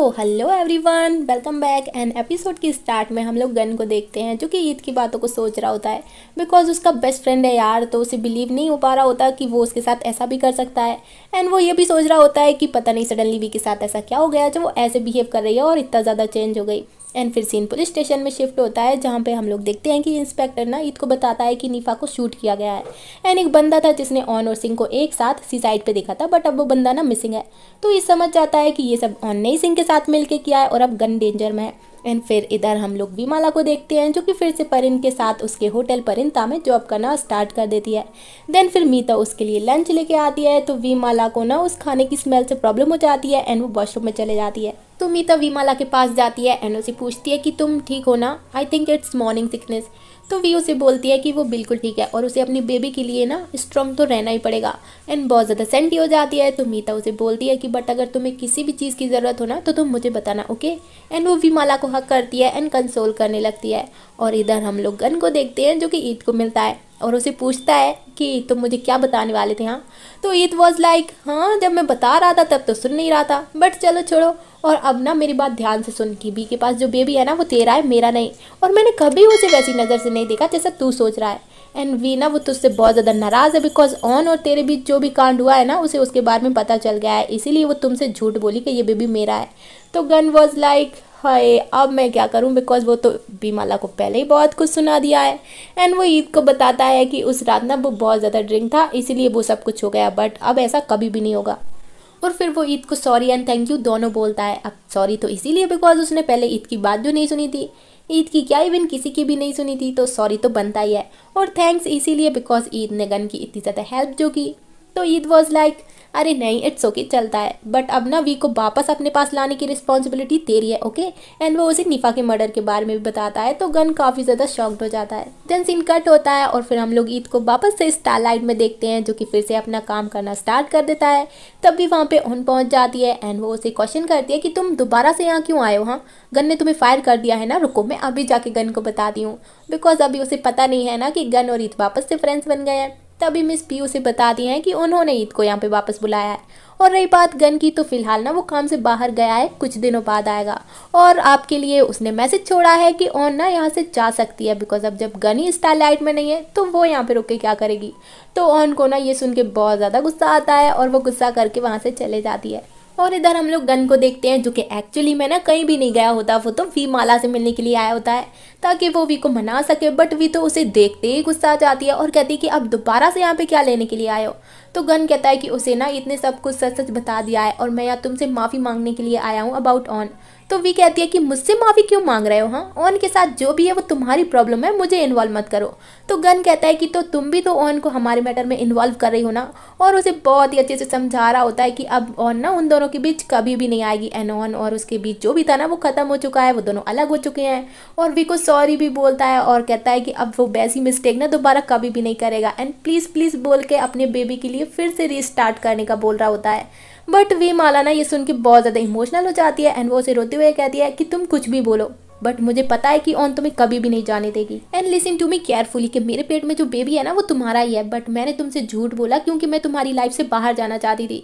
तो hello everyone welcome back and episode की start में हम लोग गन को देखते हैं जो कि ईद की बातों को सोच रहा होता है बिकॉज उसका बेस्ट फ्रेंड है यार तो उसे बिलीव नहीं हो पा रहा होता कि वो उसके साथ ऐसा भी कर सकता है एंड वो ये भी सोच रहा होता है कि पता नहीं सडनली वी के साथ ऐसा क्या हो गया जो वो ऐसे बिहेव कर रही है और इतना ज़्यादा चेंज हो गई एंड फिर सीन पुलिस स्टेशन में शिफ्ट होता है जहाँ पे हम लोग देखते हैं कि इंस्पेक्टर ना ईद को बताता है कि नीफा को शूट किया गया है एंड एक बंदा था जिसने ऑन और सिंह को एक साथ साइड पे देखा था बट अब वो बंदा ना मिसिंग है तो ये समझ जाता है कि ये सब ऑन ने ही सिंह के साथ मिलके किया है और अब गन डेंजर में है एंड फिर इधर हम लोग विमाला को देखते हैं जो कि फिर से परिन के साथ उसके होटल परिंता में जॉब करना स्टार्ट कर देती है देन फिर मीता उसके लिए लंच लेके आती है तो विमाला को ना उस खाने की स्मेल से प्रॉब्लम हो जाती है एंड वो वॉशरूम में चले जाती है तो मीता वीमाला के पास जाती है एंड उसे पूछती है कि तुम ठीक हो ना I think it's morning sickness तो वी उसे बोलती है कि वो बिल्कुल ठीक है और उसे अपनी बेबी के लिए ना स्ट्रॉन्ग तो रहना ही पड़ेगा एंड बहुत ज़्यादा सेंटी हो जाती है तो मीता उसे बोलती है कि बट अगर तुम्हें किसी भी चीज़ की ज़रूरत हो ना तो तुम मुझे बताना ओके एंड वो विमाला को हक करती है एंड कंसोल करने लगती है और इधर हम लोग गन को देखते हैं जो कि ईद को मिलता है और उसे पूछता है कि तुम मुझे क्या बताने वाले थे हाँ तो इट वॉज लाइक हाँ जब मैं बता रहा था तब तो सुन नहीं रहा था बट चलो छोड़ो और अब ना मेरी बात ध्यान से सुन की बी के पास जो बेबी है ना वो तेरा है मेरा नहीं और मैंने कभी उसे वैसी नज़र से नहीं देखा जैसा तू सोच रहा है एंड वी ना वो तुझसे बहुत ज़्यादा नाराज़ है बिकॉज ऑन और तेरे बीच जो भी कांड हुआ है ना उसे उसके बारे में पता चल गया है इसीलिए वो तुमसे झूठ बोली कि ये बेबी मेरा है तो गन वॉज लाइक हाय अब मैं क्या करूं बिकॉज वो तो बीमाला को पहले ही बहुत कुछ सुना दिया है एंड वो ईद को बताता है कि उस रात ना वो बहुत ज़्यादा ड्रिंक था इसीलिए वो सब कुछ हो गया बट अब ऐसा कभी भी नहीं होगा और फिर वो ईद को सॉरी एंड थैंक यू दोनों बोलता है अब सॉरी तो इसीलिए बिकॉज उसने पहले ईद की बात जो नहीं सुनी थी ईद की क्या इवन किसी की भी नहीं सुनी थी तो सॉरी तो बनता ही है और थैंक्स इसीलिए बिकॉज ईद ने गन की इतनी ज़्यादा हेल्प जो की तो ईद वॉज लाइक अरे नहीं इट्स ओके okay, चलता है बट अब ना वी को वापस अपने पास लाने की रिस्पॉन्सिबिलिटी तेरी है ओके okay? एंड वो उसे निफा के मर्डर के बारे में भी बताता है तो गन काफ़ी ज़्यादा शॉक्ड हो जाता है देन सीन कट होता है और फिर हम लोग ईद को वापस से स्टारलाइट में देखते हैं जो कि फिर से अपना काम करना स्टार्ट कर देता है तब भी वहाँ पर उन पहुँच जाती है एंड वो उसे क्वेश्चन करती है कि तुम दोबारा से यहाँ क्यों आए हो हाँ गन ने तुम्हें फायर कर दिया है ना रुको मैं अभी जाके गन को बताती हूँ बिकॉज अभी उसे पता नहीं है ना कि गन और ईद वापस से फ्रेंड्स बन गए हैं तभी मिस पी उसे बता दिए हैं कि उन्होंने ईद को यहाँ पे वापस बुलाया है और रही बात गन की तो फिलहाल ना वो काम से बाहर गया है कुछ दिनों बाद आएगा और आपके लिए उसने मैसेज छोड़ा है कि ओन ना यहाँ से जा सकती है बिकॉज अब जब गन ही स्टाइलाइट में नहीं है तो वो यहाँ पे रुक के क्या करेगी तो ओन को ना ये सुन के बहुत ज़्यादा गुस्सा आता है और वो गुस्सा करके वहाँ से चले जाती है और इधर हम लोग गन को देखते हैं जो कि एक्चुअली में ना कहीं भी नहीं गया होता वो तो वी माला से मिलने के लिए आया होता है ताकि वो वी को मना सके बट वी तो उसे देखते ही गुस्सा आ जाती है और कहती है कि अब दोबारा से यहाँ पे क्या लेने के लिए आए हो तो गन कहता है कि उसे ना इतने सब कुछ सच सच बता दिया है और मैं यहाँ तुमसे माफ़ी मांगने के लिए आया हूँ अबाउट ऑन तो वी कहती है कि मुझसे माफ़ी क्यों मांग रहे हो हाँ ओन के साथ जो भी है वो तुम्हारी प्रॉब्लम है मुझे इन्वॉल्व मत करो तो गन कहता है कि तो तुम भी तो ओन को हमारे मैटर में इन्वॉल्व कर रही हो ना और उसे बहुत ही अच्छे से समझा रहा होता है कि अब ओन ना उन दोनों के बीच कभी भी नहीं आएगी एन ओन और उसके बीच जो भी था ना वो ख़त्म हो चुका है वो दोनों अलग हो चुके हैं और वी को सॉरी भी बोलता है और कहता है कि अब वो वैसी मिस्टेक ना दोबारा कभी भी नहीं करेगा एंड प्लीज़ प्लीज़ बोल के अपने बेबी के लिए फिर से रीस्टार्ट करने का बोल रहा होता है बट वे मालाना ये सुन के बहुत ज़्यादा इमोशनल हो जाती है एंड वो उसे रोते हुए कहती है कि तुम कुछ भी बोलो बट मुझे पता है कि ऑन तुम्हें कभी भी नहीं जाने देगी and listen to me carefully कि मेरे पेट में जो बेबी है ना वो तुम्हारा ही है बट मैंने तुमसे झूठ बोला क्योंकि मैं तुम्हारी लाइफ से बाहर जाना चाहती थी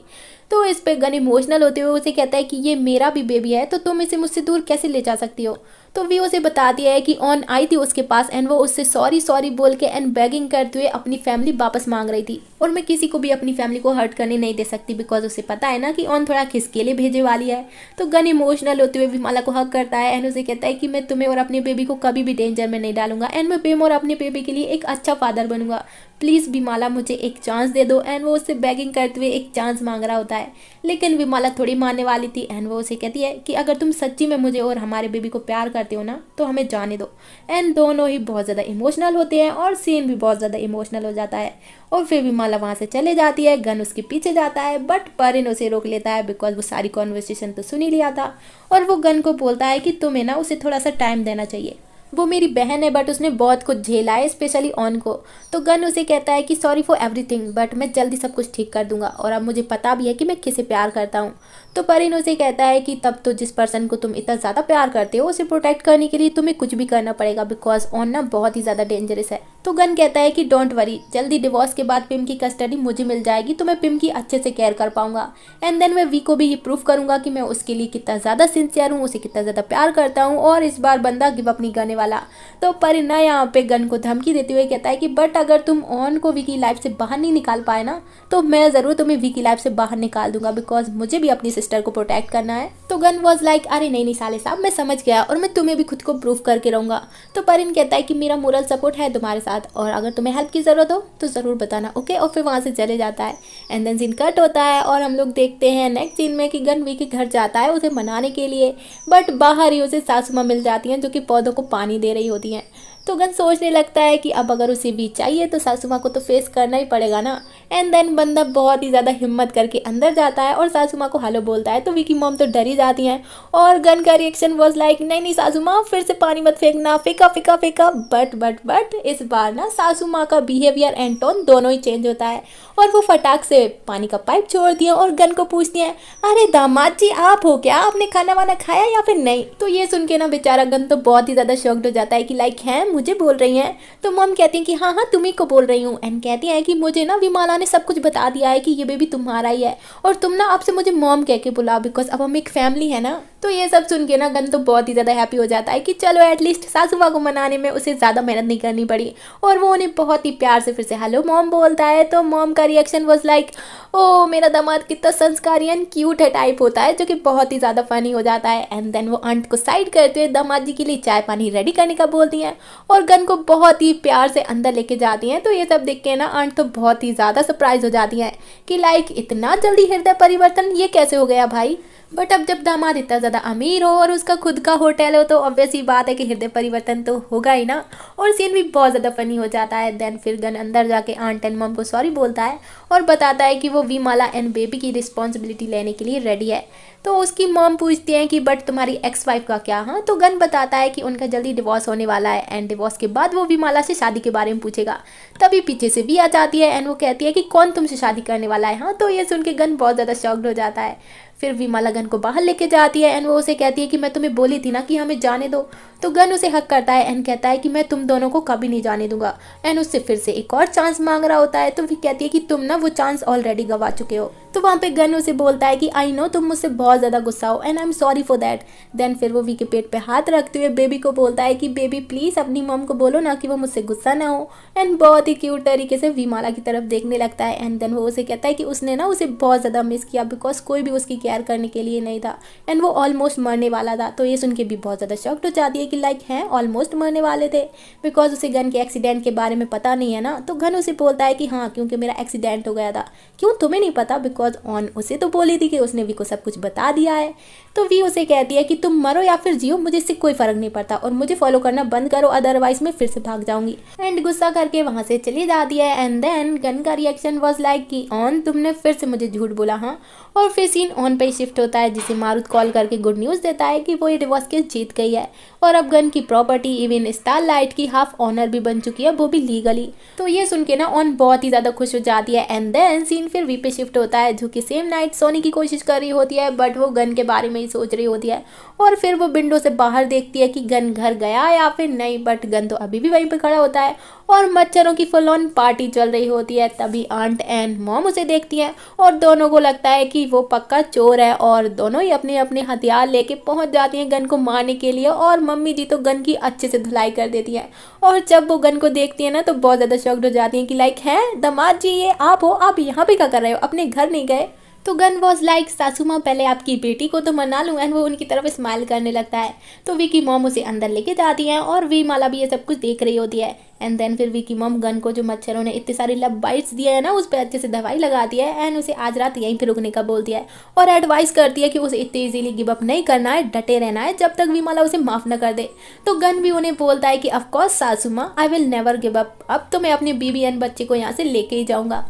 तो इस पर गन इमोशनल होते हुए उसे कहता है कि ये मेरा भी बेबी है तो तुम इसे मुझसे दूर कैसे ले जा सकती हो तो वी उसे बता दिया है कि ऑन आई थी उसके पास एंड वो उससे सॉरी सॉरी बोल के एंड बैगिंग करते हुए अपनी फैमिली वापस मांग रही थी और मैं किसी को भी अपनी फैमिली को हर्ट करने नहीं दे सकती बिकॉज उसे पता है ना कि ऑन थोड़ा खिसके लिए भेजे वाली है तो गन इमोशनल होते हुए विमाला को हक करता है एंड उसे कहता है कि मैं तुम्हें और अपने बेबी को कभी भी डेंजर में नहीं डालूंगा एंड मैं बेम और अपने बेबी के लिए एक अच्छा फादर बनूंगा प्लीज़ विमाला मुझे एक चांस दे दो एंड वो उससे बैगिंग करते हुए एक चांस मांग रहा होता है लेकिन विमाला थोड़ी मानने वाली थी एंड वो उसे कहती है कि अगर तुम सच्ची में मुझे और हमारे बेबी को प्यार कर करते हो ना तो हमें जाने दो एंड दोनों ही बहुत ज़्यादा इमोशनल होते हैं और सीन भी बहुत ज़्यादा इमोशनल हो जाता है और फिर भी माला वहाँ से चले जाती है गन उसके पीछे जाता है बट परिन उसे रोक लेता है बिकॉज वो सारी कॉन्वर्सेशन तो सुन ही लिया था और वो गन को बोलता है कि तुम्हें ना उसे थोड़ा सा टाइम देना चाहिए वो मेरी बहन है बट उसने बहुत कुछ झेला है स्पेशली ऑन को तो गन उसे कहता है कि सॉरी फॉर एवरीथिंग बट मैं जल्दी सब कुछ ठीक कर दूंगा और अब मुझे पता भी है कि मैं किसे प्यार करता हूँ तो परिन उसे कहता है कि तब तो जिस पर्सन को तुम इतना ज़्यादा प्यार करते हो उसे प्रोटेक्ट करने के लिए तुम्हें कुछ भी करना पड़ेगा बिकॉज ऑन ना बहुत ही ज़्यादा डेंजरस है तो गन कहता है कि डोंट वरी जल्दी डिवोर्स के बाद पिम की कस्टडी मुझे मिल जाएगी तो मैं पिम की अच्छे से केयर कर पाऊंगा एंड देन मैं वी को भी ये प्रूफ करूंगा कि मैं उसके लिए कितना ज़्यादा सिंसियर हूँ उसे कितना ज़्यादा प्यार करता हूँ और इस बार बंदा गिव अप नहीं करने वाला तो परिना यहाँ पे गन को धमकी देते हुए कहता है कि बट अगर तुम ऑन को वी की लाइफ से बाहर नहीं निकाल पाए ना तो मैं ज़रूर तुम्हें वी की लाइफ से बाहर निकाल दूंगा बिकॉज मुझे भी अपनी सिस्टर को प्रोटेक्ट करना है तो गन वॉज लाइक अरे नहीं निशाले साहब मैं समझ गया और मैं तुम्हें भी खुद को प्रूव करके रहूँगा तो परिन कहता है कि मेरा मोरल सपोर्ट है तुम्हारे साथ और अगर तुम्हें हेल्प की ज़रूरत हो तो ज़रूर बताना ओके और फिर वहाँ से चले जाता है एंड देन सीन कट होता है और हम लोग देखते हैं नेक्स्ट सीन में कि गन वी के घर जाता है उसे मनाने के लिए बट बाहर ही उसे सासुमा मिल जाती हैं जो कि पौधों को पानी दे रही होती हैं तो गन सोचने लगता है कि अब अगर उसे भी चाहिए तो सासू माँ को तो फेस करना ही पड़ेगा ना एंड देन बंदा बहुत ही ज़्यादा हिम्मत करके अंदर जाता है और सासू माँ को हेलो बोलता है तो विकी मोम तो डर ही जाती हैं और गन का रिएक्शन वॉज लाइक नहीं नहीं सासू माँ फिर से पानी मत फेंकना फेंका फेंका फेंका बट बट बट इस बार ना सासू माँ का बिहेवियर एंड टोन दोनों ही चेंज होता है और वो फटाक से पानी का पाइप छोड़ दिया और गन को पूछ दिया अरे दामाद जी आप हो क्या आपने खाना वाना खाया या फिर नहीं तो ये सुन के ना बेचारा गन तो बहुत ही ज़्यादा शॉक्ड हो जाता है कि लाइक है मुझे बोल रही हैं तो मम कहती हैं कि हाँ हाँ तुम्ही को बोल रही हूँ एंड कहती हैं कि मुझे ना विमाला ने सब कुछ बता दिया है कि ये बेबी तुम्हारा ही है और तुम ना आपसे मुझे मॉम कह के बुलाओ बिकॉज अब हम एक फैमिली है ना तो ये सब सुन के ना गन तो बहुत ही ज़्यादा हैप्पी हो जाता है कि चलो एटलीस्ट सासू माँ को मनाने में उसे ज़्यादा मेहनत नहीं करनी पड़ी और वो उन्हें बहुत ही प्यार से फिर से हेलो मॉम बोलता है तो मॉम का रिएक्शन वॉज लाइक ओ मेरा दामाद कितना संस्कारी एंड क्यूट है टाइप होता है जो कि बहुत ही ज़्यादा फनी हो जाता है एंड देन वो अंट को साइड करते हुए दामाद जी के लिए चाय पानी रेडी करने का बोलती हैं और गन को बहुत ही प्यार से अंदर लेके जाती हैं तो ये सब देख के ना अंट तो बहुत ही ज़्यादा सरप्राइज हो जाती हैं कि लाइक इतना जल्दी हृदय परिवर्तन ये कैसे हो गया भाई बट अब जब दामाद इतना ज़्यादा अमीर हो और उसका खुद का होटल हो तो ऑब्वियस ही बात है कि हृदय परिवर्तन तो होगा ही ना और सीन भी बहुत ज़्यादा फनी हो जाता है देन फिर गन अंदर जाके आंट एंड मॉम को सॉरी बोलता है और बताता है कि वो वी माला एंड बेबी की रिस्पॉन्सिबिलिटी लेने के लिए रेडी है तो उसकी मॉम पूछती हैं कि बट तुम्हारी एक्स वाइफ का क्या हाँ तो गन बताता है कि उनका जल्दी डिवॉर्स होने वाला है एंड डिवॉर्स के बाद वो वी माला से शादी के बारे में पूछेगा तभी पीछे से भी आ जाती है एंड वो कहती है कि कौन तुमसे शादी करने वाला है हाँ तो ये सुन के गन बहुत ज़्यादा शॉक्ड हो जाता है फिर विमा गन को बाहर लेके जाती है एंड वो उसे कहती है कि मैं तुम्हें बोली थी ना कि हमें जाने दो तो गन उसे हक करता है एंड कहता है कि मैं तुम दोनों को कभी नहीं जाने दूंगा एंड उससे फिर से एक और चांस मांग रहा होता है तो फिर कहती है कि तुम ना वो चांस ऑलरेडी गवा चुके हो तो वहाँ पे गन उसे बोलता है कि आई नो तुम मुझसे बहुत ज़्यादा गुस्सा हो and I am sorry for that then फिर वो वी के पेट पे हाथ रखते हुए बेबी को बोलता है कि बेबी प्लीज़ अपनी मम को बोलो ना कि वो मुझसे गुस्सा ना हो एंड बहुत ही क्यूट तरीके से वीमाला की तरफ देखने लगता है एंड देन वो उसे कहता है कि उसने ना उसे बहुत ज़्यादा मिस किया बिकॉज कोई भी उसकी केयर करने के लिए नहीं था एंड वो ऑलमोस्ट मरने वाला था तो ये सुन के भी बहुत ज़्यादा शॉक्ड हो जाती है कि लाइक हैं ऑलमोस्ट मरने वाले थे बिकॉज उसे गन के एक्सीडेंट के बारे में पता नहीं है ना तो गन उसे बोलता है कि हाँ क्योंकि मेरा एक्सीडेंट हो गया था क्यों तुम्हें नहीं पता बिकॉज वॉज ऑन उसे तो बोली थी कि उसने वी को सब कुछ बता दिया है तो वी उसे कहती है कि तुम मरो या फिर जियो मुझे इससे कोई फ़र्क नहीं पड़ता और मुझे फॉलो करना बंद करो अदरवाइज मैं फिर से भाग जाऊंगी एंड गुस्सा करके वहां से चली जाती है एंड देन गन का रिएक्शन वॉज लाइक कि ऑन तुमने फिर से मुझे झूठ बोला हाँ और फिर सीन ऑन पे शिफ्ट होता है जिसे मारूद कॉल करके गुड न्यूज़ देता है कि वो ये डिवोर्स केस जीत गई है और अब गन की प्रॉपर्टी इवन स्टार लाइट की हाफ ऑनर भी बन चुकी है वो भी लीगली तो ये सुन के ना ऑन बहुत ही ज़्यादा खुश हो जाती है एंड देन सीन फिर वी पे शिफ्ट होता है है जो कि सेम नाइट सोने की कोशिश कर रही होती है बट वो गन के बारे में ही सोच रही होती है और फिर वो विंडो से बाहर देखती है कि गन घर गया या फिर नहीं बट गन तो अभी भी वहीं पर खड़ा होता है और मच्छरों की फुल ऑन पार्टी चल रही होती है तभी आंट एंड मॉम उसे देखती हैं और दोनों को लगता है कि वो पक्का चोर है और दोनों ही अपने अपने हथियार लेके पहुंच जाती हैं गन को मारने के लिए और मम्मी जी तो गन की अच्छे से धुलाई कर देती हैं और जब वो गन को देखती है ना तो बहुत ज़्यादा शॉक्ड हो जाती हैं कि लाइक है दमाद जी ये आप हो आप यहाँ पर क्या कर रहे हो अपने घर नहीं गए तो गन वॉज लाइक सासू माँ पहले आपकी बेटी को तो मना लूँ एंड वो उनकी तरफ स्माइल करने लगता है तो वी की मॉम उसे अंदर लेके जाती है और वी माला भी ये सब कुछ देख रही होती है एंड देन फिर वी की मॉम गन को जो मच्छरों ने इतने सारे लब बाइट्स दिए हैं ना उस पर अच्छे से दवाई लगाती है एंड उसे आज रात यहीं पर रुकने का बोलती है और एडवाइस करती है कि उसे इतने ईजिली गिव अप नहीं करना है डटे रहना है जब तक वी माला उसे माफ़ ना कर दे तो गन भी उन्हें बोलता है कि ऑफकोर्स सासू माँ I will never give up अब तो मैं अपनी बीबी एंड बच्चे को यहाँ से लेके ही जाऊँगा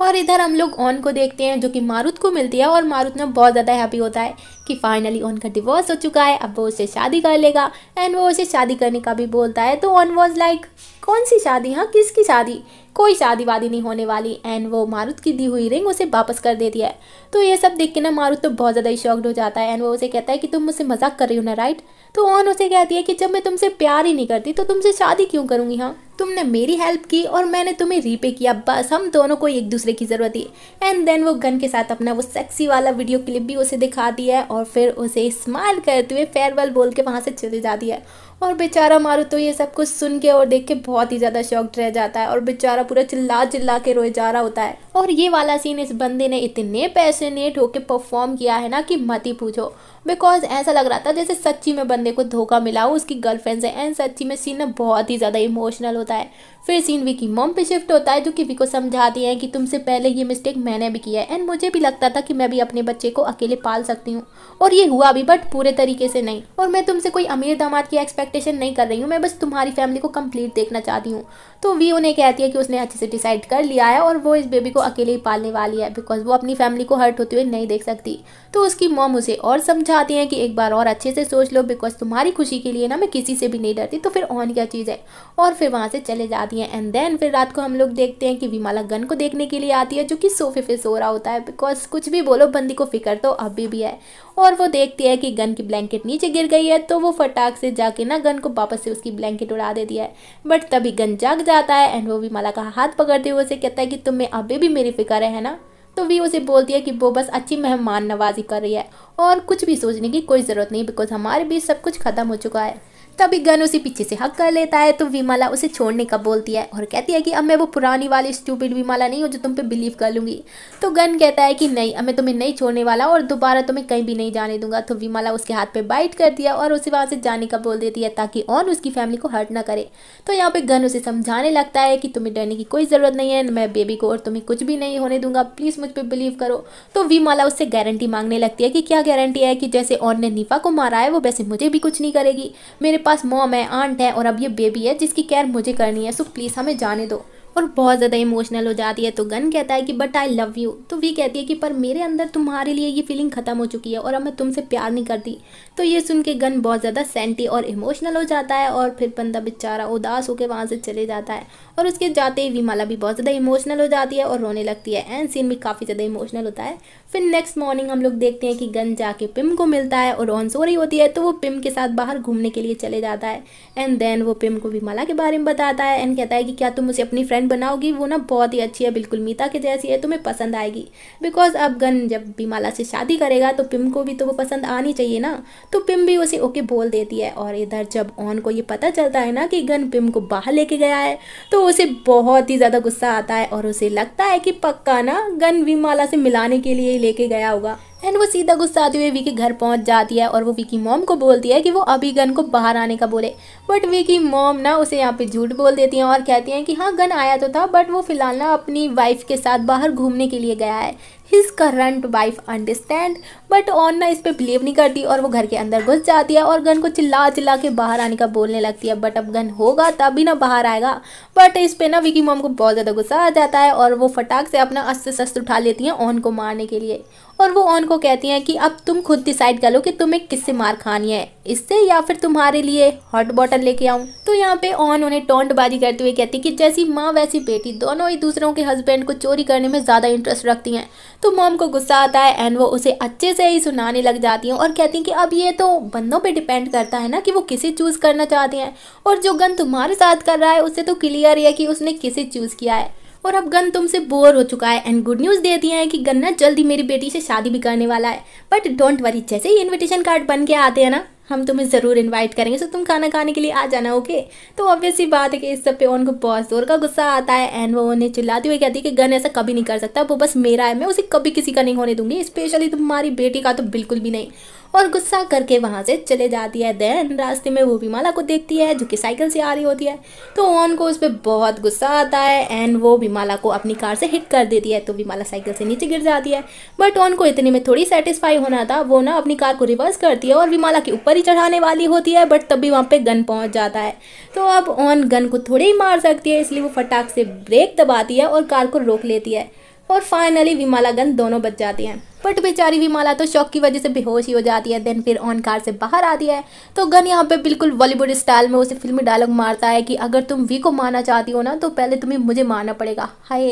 और इधर हम लोग ओन को देखते हैं जो कि मारुत को मिलती है और मारुत ना बहुत ज़्यादा हैप्पी होता है कि फाइनली ओन का डिवोर्स हो चुका है अब वो उसे शादी कर लेगा एंड वो उसे शादी करने का भी बोलता है तो ओन वॉज लाइक कौन सी शादी हाँ किसकी शादी कोई शादीवादी नहीं होने वाली एंड वो मारुत की दी हुई रिंग उसे वापस कर देती है तो ये सब देख के ना मारुत तो बहुत ज़्यादा ही शॉक्ड हो जाता है एंड वो उसे कहता है कि तुम मुझसे मजाक कर रही हो ना राइट तो ऑन उसे कहती है कि जब मैं तुमसे प्यार ही नहीं करती तो तुमसे शादी क्यों करूँगी हाँ तुमने मेरी हेल्प की और मैंने तुम्हें रीपे किया बस हम दोनों को एक दूसरे की ज़रूरत थी एंड देन वो गन के साथ अपना वो सेक्सी वाला वीडियो क्लिप भी उसे दिखा दिया है और फिर उसे स्माइल करते हुए फेयरवेल बोल के वहाँ से चले जाती है और बेचारा मारू तो ये सब कुछ सुन के और देख के बहुत ही ज़्यादा शॉक्ड रह जाता है और बेचारा पूरा चिल्ला चिल्ला के रोए जा रहा होता है और ये वाला सीन इस बंदे ने इतने पैशनेट होके परफॉर्म किया है ना कि मत ही पूछो बिकॉज ऐसा लग रहा था जैसे सच्ची में बंदे को धोखा मिला हो उसकी गर्लफ्रेंड से एंड सच्ची में सीन ना बहुत ही ज़्यादा इमोशनल होता है फिर सीन वी की मोम पे शिफ्ट होता है जो कि वी को समझाती है कि तुमसे पहले ये मिस्टेक मैंने भी किया है एंड मुझे भी लगता था कि मैं भी अपने बच्चे को अकेले पाल सकती हूँ और ये हुआ भी बट पूरे तरीके से नहीं और मैं तुमसे कोई अमीर दामाद की एक्सपेक्टेशन नहीं कर रही हूँ मैं बस तुम्हारी फैमिली को कंप्लीट देखना चाहती हूँ तो वी उन्हें कहती है कि उसने अच्छे से डिसाइड कर लिया है और वो इस बेबी को अकेले ही पालने वाली है बिकॉज वो अपनी फैमिली को हर्ट होते हुए नहीं देख सकती तो उसकी मोम उसे और समझा चाहती हैं कि एक बार और अच्छे से सोच लो बिकॉज तुम्हारी खुशी के लिए ना मैं किसी से भी नहीं डरती तो फिर ऑन क्या चीज़ है और फिर वहाँ से चले जाती हैं एंड देन फिर रात को हम लोग देखते हैं कि विमाला गन को देखने के लिए आती है जो कि सोफे पे सो रहा होता है बिकॉज कुछ भी बोलो बंदी को फिक्र तो अभी भी है और वो देखती है कि गन की ब्लैंकेट नीचे गिर गई है तो वो फटाक से जाके ना गन को वापस से उसकी ब्लैंकेट उड़ा देती है बट तभी गन जाग जाता है एंड वो विमाला का हाथ पकड़ते हुए उसे कहता है कि तुम्हें अभी भी मेरी फिक्र है ना तो वी उसे बोलती है कि वो बस अच्छी मेहमान नवाजी कर रही है और कुछ भी सोचने की कोई ज़रूरत नहीं बिकॉज हमारे बीच सब कुछ ख़त्म हो चुका है तभी गन उसे पीछे से हक कर लेता है तो विमाला उसे छोड़ने का बोलती है और कहती है कि अब मैं वो पुरानी वाली स्टूपिड विमाला नहीं हूँ जो तुम पे बिलीव कर लूँगी तो गन कहता है कि नहीं अब मैं तुम्हें नहीं छोड़ने वाला और दोबारा तुम्हें कहीं भी नहीं जाने दूंगा तो विमाला उसके हाथ पर बाइट कर दिया और उसे वहाँ से जाने का बोल देती है ताकि ऑन उसकी फैमिली को हर्ट ना करे तो यहाँ पर गन उसे समझाने लगता है कि तुम्हें डरने की कोई ज़रूरत नहीं है मैं बेबी को और तुम्हें कुछ भी नहीं होने दूंगा प्लीज़ मुझ पर बिलीव करो तो विमला उससे गारंटी मांगने लगती है कि क्या गारंटी है कि जैसे ऑन ने निफा को मारा है वो वैसे मुझे भी कुछ नहीं करेगी मेरे पास मॉम है आंट है और अब ये बेबी है जिसकी केयर मुझे करनी है सो प्लीज़ हमें जाने दो और बहुत ज़्यादा इमोशनल हो जाती है तो गन कहता है कि बट आई लव यू तो वी कहती है कि पर मेरे अंदर तुम्हारे लिए ये फीलिंग ख़त्म हो चुकी है और अब मैं तुमसे प्यार नहीं करती तो ये सुन के गन बहुत ज़्यादा सेंटी और इमोशनल हो जाता है और फिर बंदा बेचारा उदास होकर वहाँ से चले जाता है और उसके जाते ही विमाला भी बहुत ज़्यादा इमोशनल हो जाती है और रोने लगती है एंड सीन भी काफ़ी ज़्यादा इमोशनल होता है फिर नेक्स्ट मॉर्निंग हम लोग देखते हैं कि गन जाके पिम को मिलता है और रोन सो रही होती है तो वो पिम के साथ बाहर घूमने के लिए चले जाता है एंड देन वो पिम को विमाला के बारे में बताता है एंड कहता है कि क्या तुम उसे अपनी फ्रेंड डिज़ाइन बनाओगी वो ना बहुत ही अच्छी है बिल्कुल मीता के जैसी है तुम्हें पसंद आएगी बिकॉज अब गन जब बीमाला से शादी करेगा तो पिम को भी तो वो पसंद आनी चाहिए ना तो पिम भी उसे ओके बोल देती है और इधर जब ऑन को ये पता चलता है ना कि गन पिम को बाहर लेके गया है तो उसे बहुत ही ज़्यादा गुस्सा आता है और उसे लगता है कि पक्का ना गन बीमाला से मिलाने के लिए ही लेके गया होगा एंड वो सीधा गुस्साते हुए विकी घर पहुंच जाती है और वो विकी मॉम को बोलती है कि वो अभी गन को बाहर आने का बोले बट विकी मॉम ना उसे यहाँ पे झूठ बोल देती हैं और कहती हैं कि हाँ गन आया तो था बट वो फिलहाल ना अपनी वाइफ के साथ बाहर घूमने के लिए गया है his current wife understand but on ना इस पर बिलीव नहीं करती और वो घर के अंदर घुस जाती है और गन को चिल्ला चिल्ला के बाहर आने का बोलने लगती है बट अब गन होगा तभी ना बाहर आएगा बट इस पर ना विकी मॉम को बहुत ज़्यादा गुस्सा आ जाता है और वो फटाक से अपना अस्त्र शस्त्र उठा लेती हैं ऑन को मारने के लिए और वो ऑन को कहती हैं कि अब तुम खुद डिसाइड कर लो कि तुम्हें किससे मार खानी है इससे या फिर तुम्हारे लिए हॉट बॉटल लेके आऊँ तो यहाँ पे ऑन उन्हें टोंटबाजी करते हुए कहती है कि जैसी माँ वैसी बेटी दोनों ही दूसरों के हस्बैंड को चोरी करने में ज़्यादा इंटरेस्ट रखती हैं तो मॉम को गुस्सा आता है एंड वो उसे अच्छे से ही सुनाने लग जाती हैं और कहती हैं कि अब ये तो बंदों पर डिपेंड करता है ना कि वो किसे चूज़ करना चाहते हैं और जो गन तुम्हारे साथ कर रहा है उससे तो क्लियर है कि उसने किसे चूज़ किया है और अब गन तुमसे बोर हो चुका है एंड गुड न्यूज़ दे दिया है कि गन्ना जल्दी मेरी बेटी से शादी भी करने वाला है बट डोंट वरी जैसे ही इन्विटेशन कार्ड बन के आते हैं ना हम तुम्हें ज़रूर इनवाइट करेंगे सो तुम खाना खाने के लिए आ जाना ओके तो ऑब्वियसली बात है कि इस सब पे उनको बहुत जोर का गुस्सा आता है एंड वो उन्हें चिल्लाती हुई कहती है कि गन ऐसा कभी नहीं कर सकता वो बस मेरा है मैं उसे कभी किसी का नहीं होने दूंगी स्पेशली तुम्हारी बेटी का तो बिल्कुल भी नहीं और गुस्सा करके वहाँ से चले जाती है देन रास्ते में वो भी माला को देखती है जो कि साइकिल से आ रही होती है तो ओन को उस पर बहुत गुस्सा आता है एंड वो विमाला को अपनी कार से हिट कर देती है तो विमाला साइकिल से नीचे गिर जाती है बट ओन को इतने में थोड़ी सेटिस्फाई होना था वो ना अपनी कार को रिवर्स करती है और विमाला के ऊपर ही चढ़ाने वाली होती है बट तब भी वहाँ पर गन पहुँच जाता है तो अब ओन गन को थोड़े ही मार सकती है इसलिए वो फटाक से ब्रेक दबाती है और कार को रोक लेती है और फाइनली विमाला गन दोनों बच जाती हैं बट बेचारी विमाला तो शौक की वजह से बेहोश ही हो जाती है देन फिर ऑन कार से बाहर आती है तो गन यहाँ पे बिल्कुल बॉलीवुड स्टाइल में उसे फिल्मी डायलॉग मारता है कि अगर तुम वी को मारना चाहती हो ना तो पहले तुम्हें मुझे मारना पड़ेगा हाय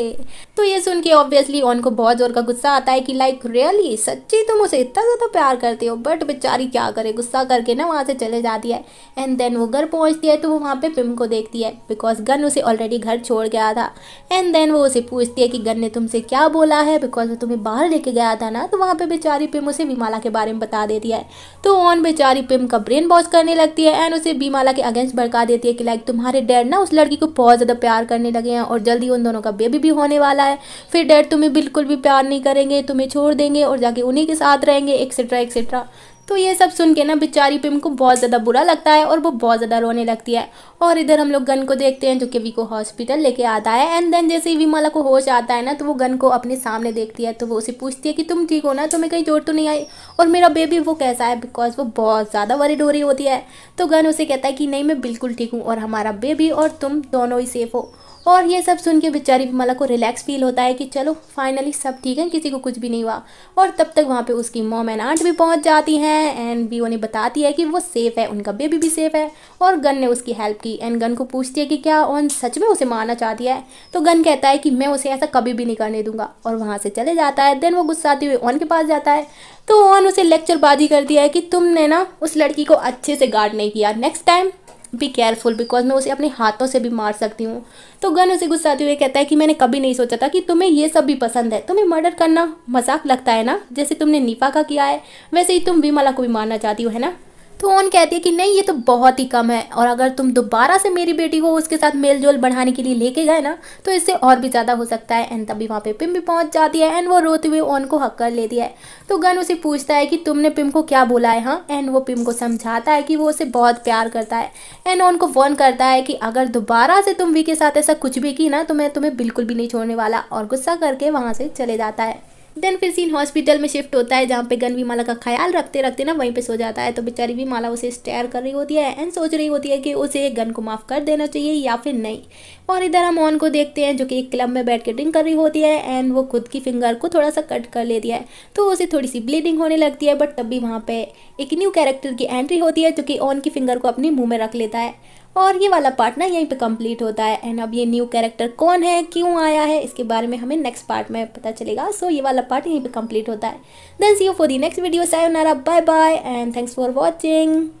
तो ये सुन के ऑब्वियसली ऑन को बहुत जोर का गुस्सा आता है कि लाइक रियली सच्ची तुम उसे इतना ज़्यादा प्यार करते हो बट बेचारी क्या करे गुस्सा करके ना वहाँ से चले जाती है एंड देन वो घर पहुँचती है तो वो वहाँ पे पिम को देखती है बिकॉज गन उसे ऑलरेडी घर छोड़ गया था एंड देन वो उसे पूछती है कि गन ने तुमसे क्या बोला है बिकॉज वो तुम्हें बाहर लेके गया था ना ना तो वहाँ पे बेचारी पिम उसे बीमाला के बारे में बता देती है तो ऑन बेचारी पिम का ब्रेन वॉश करने लगती है एंड उसे बीमाला के अगेंस्ट भड़का देती है कि लाइक तुम्हारे डैड ना उस लड़की को बहुत ज़्यादा प्यार करने लगे हैं और जल्दी उन दोनों का बेबी भी होने वाला है फिर डैड तुम्हें बिल्कुल भी प्यार नहीं करेंगे तुम्हें छोड़ देंगे और जाके उन्हीं के साथ रहेंगे एक्सेट्रा एक्सेट्रा तो ये सब सुन के ना बेचारी पिम को बहुत ज़्यादा बुरा लगता है और वो बहुत ज़्यादा रोने लगती है और इधर हम लोग गन को देखते हैं जो कि वी को हॉस्पिटल लेके आता है एंड देन जैसे ही वी माला को होश आता है ना तो वो गन को अपने सामने देखती है तो वो उसे पूछती है कि तुम ठीक हो ना तुम्हें कहीं चोट तो नहीं आई और मेरा बेबी वो कैसा है बिकॉज वो बहुत ज़्यादा वरीड हो रही होती है तो गन उसे कहता है कि नहीं मैं बिल्कुल ठीक हूँ और हमारा बेबी और तुम दोनों ही सेफ़ हो और ये सब सुन के बेचारी विमला को रिलैक्स फील होता है कि चलो फाइनली सब ठीक है किसी को कुछ भी नहीं हुआ और तब तक वहाँ पे उसकी मॉम एंड आंट भी पहुँच जाती हैं एंड भी उन्हें बताती है कि वो सेफ़ है उनका बेबी भी सेफ़ है और गन ने उसकी हेल्प की एंड गन को पूछती है कि क्या ओन सच में उसे मारना चाहती है तो गन कहता है कि मैं उसे ऐसा कभी भी नहीं करने दूंगा और वहाँ से चले जाता है देन वो गुस्साते हुए ओन के पास जाता है तो ओन उसे लेक्चर बाजी कर दिया है कि तुमने ना उस लड़की को अच्छे से गार्ड नहीं किया next time be careful because मैं उसे अपने हाथों से भी मार सकती हूँ तो गन उसे गुस्साते हुए कहता है कि मैंने कभी नहीं सोचा था कि तुम्हें ये सब भी पसंद है तुम्हें मर्डर करना मजाक लगता है ना जैसे तुमने निपा का किया है वैसे ही तुम विमला को भी मारना चाहती हो है ना तो ओन कहती है कि नहीं ये तो बहुत ही कम है और अगर तुम दोबारा से मेरी बेटी को उसके साथ मेल जोल बढ़ाने के लिए लेके गए ना तो इससे और भी ज़्यादा हो सकता है एंड तभी वहाँ पे पिम भी पहुँच जाती है एंड वो रोते हुए ओन को हक कर लेती है तो गन उसे पूछता है कि तुमने पिम को क्या बोला है हाँ एंड वो पिम को समझाता है कि वो उसे बहुत प्यार करता है एंड ओन को वन करता है कि अगर दोबारा से तुम वी के साथ ऐसा कुछ भी की ना तो मैं तुम्हें बिल्कुल भी नहीं छोड़ने वाला और गुस्सा करके वहाँ से चले जाता है देन फिर सीन हॉस्पिटल में शिफ्ट होता है जहाँ पे गन भी माला का ख्याल रखते रखते ना वहीं पे सो जाता है तो बेचारी भी माला उसे स्टेयर कर रही होती है एंड सोच रही होती है कि उसे गन को माफ़ कर देना चाहिए या फिर नहीं और इधर हम ऑन को देखते हैं जो कि एक क्लब में बैठ के ड्रिंक कर रही होती है एंड वो खुद की फिंगर को थोड़ा सा कट कर लेती है तो उसे थोड़ी सी ब्लीडिंग होने लगती है बट तब भी वहाँ पर एक न्यू कैरेक्टर की एंट्री होती है जो कि ऑन की फिंगर को अपने मुँह में रख लेता है और ये वाला पार्ट ना यहीं पे कंप्लीट होता है एंड अब ये न्यू कैरेक्टर कौन है क्यों आया है इसके बारे में हमें नेक्स्ट पार्ट में पता चलेगा सो so, ये वाला पार्ट यहीं पे कंप्लीट होता है then see you for the next video सायोनारा bye bye and thanks for watching